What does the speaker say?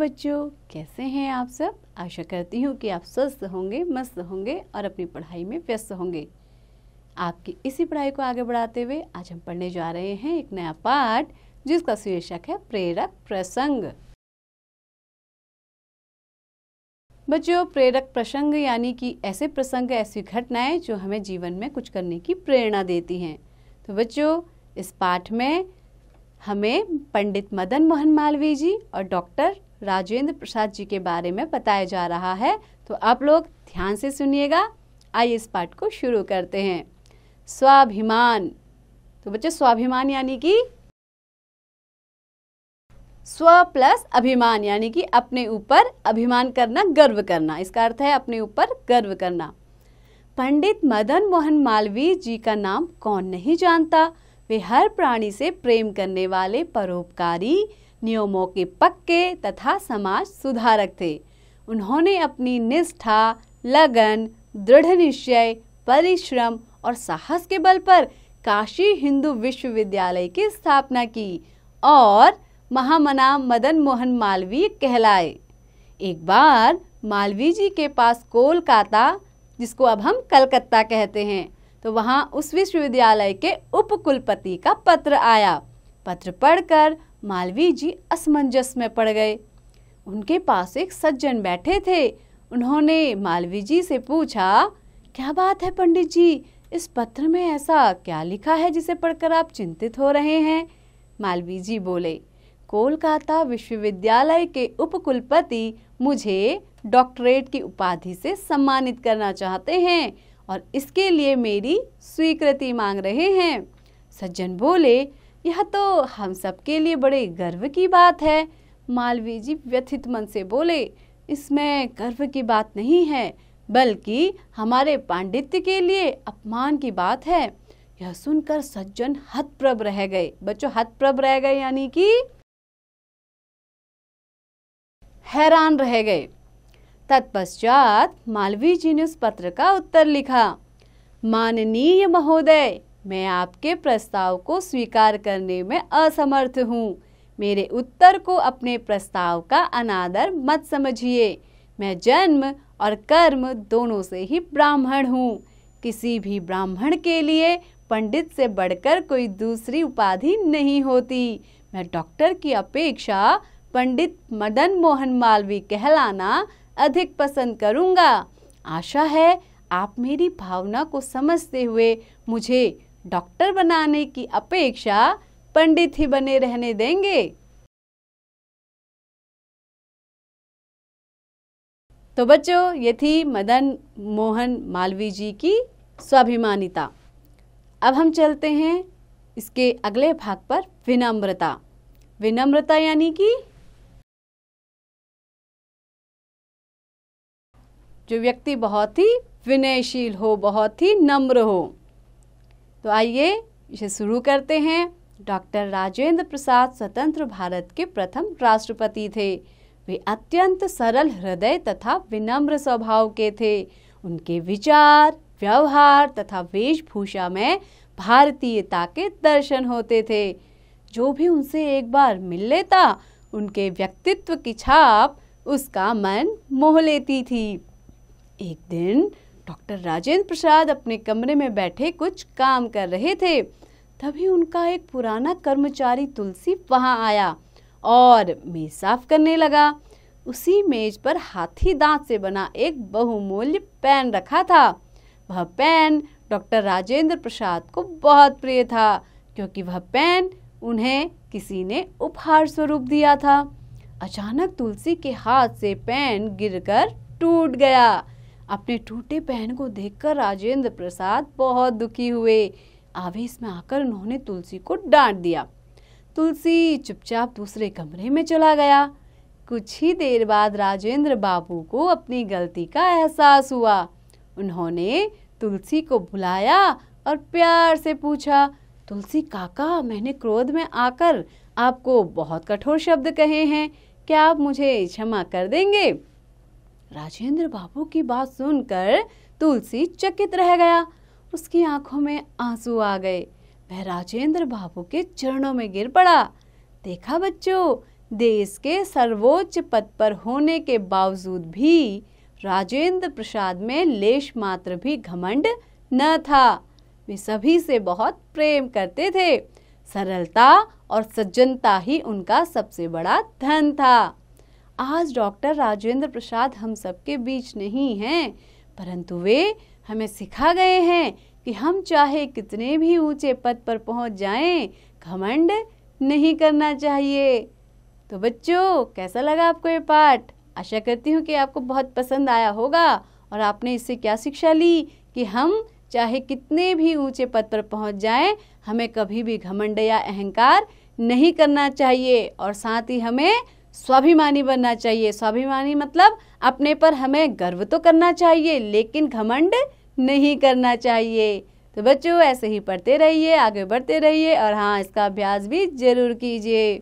बच्चों कैसे हैं आप सब आशा करती हूँ कि आप स्वस्थ होंगे मस्त होंगे और अपनी पढ़ाई में व्यस्त होंगे आपकी इसी पढ़ाई को आगे बढ़ाते हुए आज हम पढ़ने जा रहे हैं एक नया पाठ जिसका शीर्षक है प्रेरक प्रसंग बच्चों प्रेरक प्रसंग यानी कि ऐसे प्रसंग ऐसी घटनाएं जो हमें जीवन में कुछ करने की प्रेरणा देती हैं तो बच्चों इस पाठ में हमें पंडित मदन मोहन मालवीय जी और डॉक्टर राजेंद्र प्रसाद जी के बारे में बताया जा रहा है तो आप लोग ध्यान से सुनिएगा आइए इस पाठ को शुरू करते हैं स्वाभिमान तो बच्चे स्वाभिमान यानी कि स्व प्लस अभिमान यानी कि अपने ऊपर अभिमान करना गर्व करना इसका अर्थ है अपने ऊपर गर्व करना पंडित मदन मोहन मालवीय जी का नाम कौन नहीं जानता वे हर प्राणी से प्रेम करने वाले परोपकारी नियमों के पक्के तथा समाज सुधारक थे उन्होंने अपनी निष्ठा लगन दृढ़ निश्चय परिश्रम और साहस के बल पर काशी हिंदू विश्वविद्यालय की स्थापना की और महामना मदन मोहन मालवीय कहलाए एक बार मालवीय जी के पास कोलकाता जिसको अब हम कलकत्ता कहते हैं तो वहाँ उस विश्वविद्यालय के उपकुलपति का पत्र आया पत्र पढ़कर मालवीय जी असमंजस में पड़ गए उनके पास एक सज्जन बैठे थे उन्होंने मालवीय जी से पूछा क्या बात है पंडित जी इस पत्र में ऐसा क्या लिखा है जिसे पढ़कर आप चिंतित हो रहे हैं मालवी जी बोले कोलकाता विश्वविद्यालय के उपकुलपति मुझे डॉक्टरेट की उपाधि से सम्मानित करना चाहते हैं और इसके लिए मेरी स्वीकृति मांग रहे हैं सज्जन बोले यह तो हम सबके लिए बड़े गर्व की बात है मालवी जी व्यथित मन से बोले इसमें गर्व की बात नहीं है बल्कि हमारे पांडित्य के लिए अपमान की बात है यह सुनकर सज्जन हतप्रभ रह गए बच्चों हतप्रभ रह गए यानी कि हैरान रह गए तत्पश्चात मालवीय जी ने उस पत्र का उत्तर लिखा माननीय महोदय मैं आपके प्रस्ताव को स्वीकार करने में असमर्थ हूँ मेरे उत्तर को अपने प्रस्ताव का अनादर मत समझिए मैं जन्म और कर्म दोनों से ही ब्राह्मण हूँ किसी भी ब्राह्मण के लिए पंडित से बढ़कर कोई दूसरी उपाधि नहीं होती मैं डॉक्टर की अपेक्षा पंडित मदन मोहन मालवीय कहलाना अधिक पसंद करूंगा आशा है आप मेरी भावना को समझते हुए मुझे डॉक्टर बनाने की अपेक्षा पंडित ही बने रहने देंगे तो बच्चों ये थी मदन मोहन मालवीय जी की स्वाभिमानिता अब हम चलते हैं इसके अगले भाग पर विनम्रता विनम्रता यानी कि जो व्यक्ति बहुत ही विनयशील हो बहुत ही नम्र हो तो आइए इसे शुरू करते हैं डॉक्टर राजेंद्र प्रसाद स्वतंत्र भारत के प्रथम राष्ट्रपति थे वे अत्यंत सरल हृदय तथा विनम्र स्वभाव के थे उनके विचार व्यवहार तथा वेशभूषा में भारतीयता के दर्शन होते थे जो भी उनसे एक बार मिल लेता उनके व्यक्तित्व की छाप उसका मन मोह लेती थी एक दिन डॉक्टर राजेंद्र प्रसाद अपने कमरे में बैठे कुछ काम कर रहे थे तभी उनका एक पुराना कर्मचारी तुलसी वहां आया और मेज साफ करने लगा उसी मेज पर हाथी दांत से बना एक बहुमूल्य पेन रखा था वह पेन डॉक्टर राजेंद्र प्रसाद को बहुत प्रिय था क्योंकि वह पेन उन्हें किसी ने उपहार स्वरूप दिया था अचानक तुलसी के हाथ से पेन गिरकर टूट गया अपने टूटे पहन को देखकर राजेंद्र प्रसाद बहुत दुखी हुए आवेश में आकर उन्होंने तुलसी को डांट दिया तुलसी चुपचाप दूसरे कमरे में चला गया कुछ ही देर बाद राजेंद्र बाबू को अपनी गलती का एहसास हुआ उन्होंने तुलसी को बुलाया और प्यार से पूछा तुलसी काका मैंने क्रोध में आकर आपको बहुत कठोर शब्द कहे हैं क्या आप मुझे क्षमा कर देंगे राजेंद्र बाबू की बात सुनकर तुलसी चकित रह गया उसकी आंखों में आंसू आ गए वह राजेंद्र बाबू के चरणों में गिर पड़ा देखा बच्चों देश के सर्वोच्च पद पर होने के बावजूद भी राजेंद्र प्रसाद में लेश मात्र भी घमंड न था वे सभी से बहुत प्रेम करते थे सरलता और सज्जनता ही उनका सबसे बड़ा धन था आज डॉक्टर राजेंद्र प्रसाद हम सबके बीच नहीं हैं परंतु वे हमें सिखा गए हैं कि हम चाहे कितने भी ऊंचे पद पर पहुंच जाएं घमंड नहीं करना चाहिए तो बच्चों कैसा लगा आपको ये पाठ आशा करती हूँ कि आपको बहुत पसंद आया होगा और आपने इससे क्या शिक्षा ली कि हम चाहे कितने भी ऊंचे पद पर पहुंच जाएं हमें कभी भी घमंड या अहंकार नहीं करना चाहिए और साथ ही हमें स्वाभिमानी बनना चाहिए स्वाभिमानी मतलब अपने पर हमें गर्व तो करना चाहिए लेकिन घमंड नहीं करना चाहिए तो बच्चों ऐसे ही पढ़ते रहिए आगे बढ़ते रहिए और हाँ इसका अभ्यास भी जरूर कीजिए